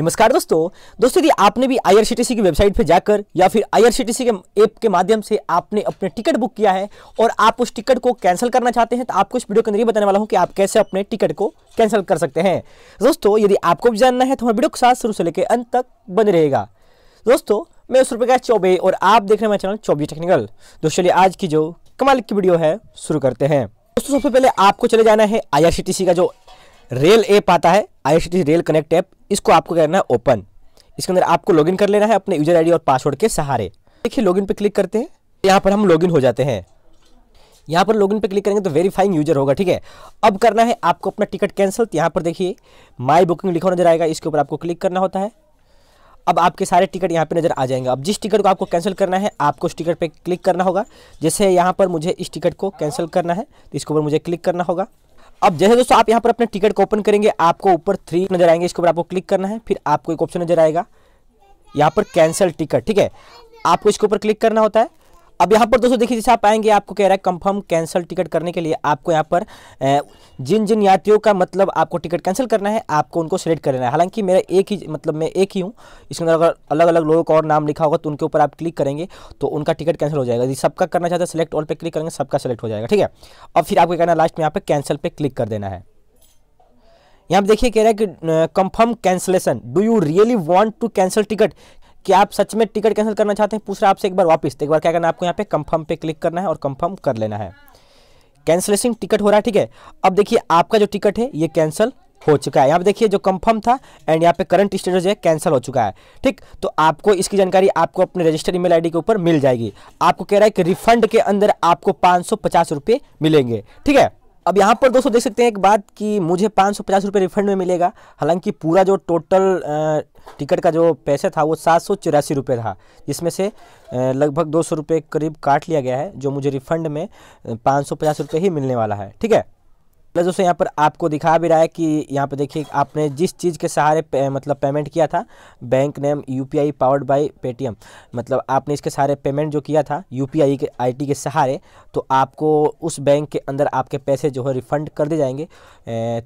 नमस्कार दोस्तों दोस्तों यदि आपने भी आईआरसीटीसी की वेबसाइट पर जाकर या फिर आईआरसीटीसी के ऐप के माध्यम से आपने अपने टिकट बुक किया है और आप उस टिकट को कैंसिल करना चाहते हैं तो आपको इस वीडियो के अंदर ये बताने वाला हूँ कि आप कैसे अपने टिकट को कैंसिल कर सकते हैं दोस्तों यदि आपको भी जानना है तो हमारे वीडियो के साथ शुरू से लेकर अंत तक बन रहेगा दोस्तों मैं उस रुपये चौबे और आप देख रहे हैं चैनल चौबे टेक्निकल दोस्तों चलिए आज की जो कमाल की वीडियो है शुरू करते हैं दोस्तों सबसे पहले आपको चले जाना है आई का जो रेल ऐप आता है आई रेल कनेक्ट ऐप इसको आपको करना है ओपन इसके अंदर आपको लॉगिन कर लेना है अपने यूजर आईडी और पासवर्ड के सहारे देखिए लॉगिन पे क्लिक करते हैं यहाँ पर हम लॉगिन हो जाते हैं यहाँ पर लॉगिन पे क्लिक करेंगे तो वेरीफाइंग यूजर होगा ठीक है अब करना है आपको अपना टिकट कैंसिल तो यहाँ पर देखिए माई बुकिंग लिखा नजर आएगा इसके ऊपर आपको क्लिक करना होता है अब आपके सारे टिकट यहाँ पे नज़र आ जाएंगे अब जिस टिकट को आपको कैंसिल करना है आपको उस टिकट पे क्लिक करना होगा जैसे यहाँ पर मुझे इस टिकट को कैंसिल करना है तो इसके ऊपर मुझे क्लिक करना होगा अब जैसे दोस्तों आप यहाँ पर अपने टिकट को ओपन करेंगे आपको ऊपर थ्री नजर आएंगे इसके ऊपर आपको क्लिक करना है फिर आपको एक ऑप्शन नजर आएगा यहाँ पर कैंसिल टिकट ठीक है आपको इसके ऊपर क्लिक करना होता है अब यहाँ पर दोस्तों देखिए जैसे आप आएंगे आपको कह रहा है कंफर्म कैंसिल टिकट करने के लिए आपको यहाँ पर जिन जिन यात्रियों का मतलब आपको टिकट कैंसिल करना है आपको उनको सेलेक्ट करना है हालांकि मेरा एक ही मतलब मैं एक ही हूँ इसके अंदर अगर अलग अलग लोगों का और नाम लिखा होगा तो उनके ऊपर आप क्लिक करेंगे तो उनका टिकट कैंसिल हो जाएगा यदि सबका करना चाहते हैं सेलेक्ट ऑल पर क्लिक करेंगे सबका सेलेक्ट हो जाएगा ठीक है और फिर आपको कहना लास्ट में यहाँ पर कैंसिल पर क्लिक कर देना है यहाँ पे देखिए कह रहा है कि confirm cancellation do you really want to cancel ticket कि आप सच में टिकट कैंसिल करना चाहते हैं पूछ रहा आपसे एक बार वापस तो एक बार क्या करना है आपको यहाँ पे कंफर्म पे क्लिक करना है और कंफर्म कर लेना है कैंसिलेशन टिकट हो रहा है ठीक है अब देखिए आपका जो टिकट है ये कैंसिल हो चुका है यहाँ पे देखिए जो कंफर्म था एंड यहाँ पे करंट स्टेटस जो है कैंसिल हो चुका है ठीक तो आपको इसकी जानकारी आपको अपने रजिस्टर्ड ईमेल आईडी के ऊपर मिल जाएगी आपको कह रहा है कि रिफंड के अंदर आपको पाँच सौ मिलेंगे ठीक है अब यहाँ पर दोस्तों देख सकते हैं एक बात कि मुझे पाँच सौ पचास रुपये रिफंड में मिलेगा हालांकि पूरा जो टोटल टिकट का जो पैसा था वो सात सौ चौरासी रुपये था जिसमें से लगभग दो सौ रुपये करीब काट लिया गया है जो मुझे रिफंड में पाँच सौ पचास रुपये ही मिलने वाला है ठीक है प्लस दोस्तों यहाँ पर आपको दिखा भी रहा है कि यहाँ पर देखिए आपने जिस चीज़ के सहारे पे, मतलब पेमेंट किया था bank name U P powered by Paytm मतलब आपने इसके सहारे पेमेंट जो किया था यू पी के आई के सहारे तो आपको उस बैंक के अंदर आपके पैसे जो है रिफंड कर दिए जाएंगे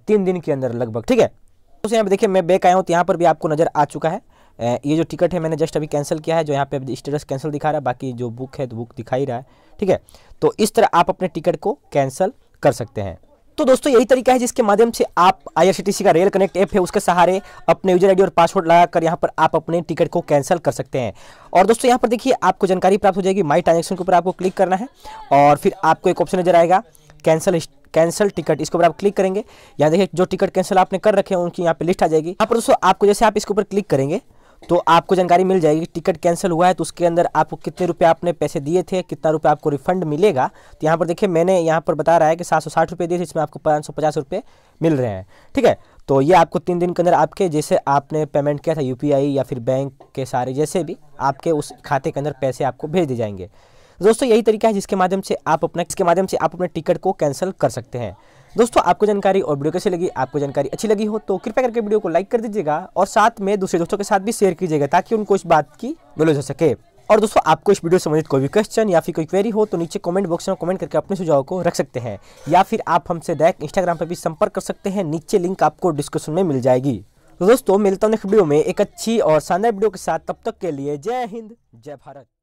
तीन दिन के अंदर लगभग ठीक है दोस्तों यहाँ पर देखिए मैं बैक आया हूँ तो यहाँ पर भी आपको नज़र आ चुका है ये जो टिकट है मैंने जस्ट अभी कैंसिल किया है जो यहाँ पे स्टेटस कैंसिल दिखा रहा है बाकी जो बुक है तो बुक दिखा ही रहा है ठीक है तो इस तरह आप अपने टिकट को कैंसिल कर सकते हैं तो दोस्तों यही तरीका है जिसके माध्यम से आप आई का रेल कनेक्ट ऐप है उसके सहारे अपने यूजर आईडी और पासवर्ड लगाकर यहाँ पर आप अपने टिकट को कैंसिल कर सकते हैं और दोस्तों यहाँ पर देखिए आपको जानकारी प्राप्त हो जाएगी माई ट्रांजेक्शन के ऊपर आपको क्लिक करना है और फिर आपको एक ऑप्शन नजर आएगा कैंसिल कैंसिल टिकट इसके ऊपर आप क्लिक करेंगे यहाँ देखिए जो टिकट कैंसिल आपने कर रखे हैं उनकी यहाँ पर लिस्ट आ जाएगी यहाँ पर दोस्तों आपको जैसे आप इसके ऊपर क्लिक करेंगे तो आपको जानकारी मिल जाएगी टिकट कैंसिल हुआ है तो उसके अंदर आपको कितने रुपये आपने पैसे दिए थे कितना रुपये आपको रिफंड मिलेगा तो यहाँ पर देखिए मैंने यहाँ पर बता रहा है कि सात सौ साठ रुपये दिए थे इसमें आपको पाँच सौ पचास रुपये मिल रहे हैं ठीक है तो ये आपको तीन दिन के अंदर आपके जैसे आपने पेमेंट किया था यूपीआई या फिर बैंक के सारे जैसे भी आपके उस खाते के अंदर पैसे आपको भेज दिए जाएंगे दोस्तों यही तरीका है जिसके माध्यम से आप अपना इसके माध्यम से आप अपने टिकट को कैंसिल कर सकते हैं दोस्तों आपको जानकारी और वीडियो कैसी लगी आपको जानकारी अच्छी लगी हो तो कृपया करके वीडियो को लाइक कर दीजिएगा और साथ में दूसरे दोस्तों के साथ भी शेयर कीजिएगा ताकि उनको इस बात की नॉलेज हो सके और दोस्तों आपको इस वीडियो से संबंधित कोई भी क्वेश्चन या फिर कोई क्वेरी हो तो नीचे कमेंट बॉक्स में कमेंट करके अपने सुझाव को रख सकते हैं या फिर आप हमसे डायरेक्ट इंस्टाग्राम पर भी संपर्क कर सकते हैं नीचे लिंक आपको डिस्क्रिप्शन में मिल जाएगी तो दोस्तों मिलता हूँ नेक्स्ट वीडियो में एक अच्छी और शानदार वीडियो के साथ तब तक के लिए जय हिंद जय भारत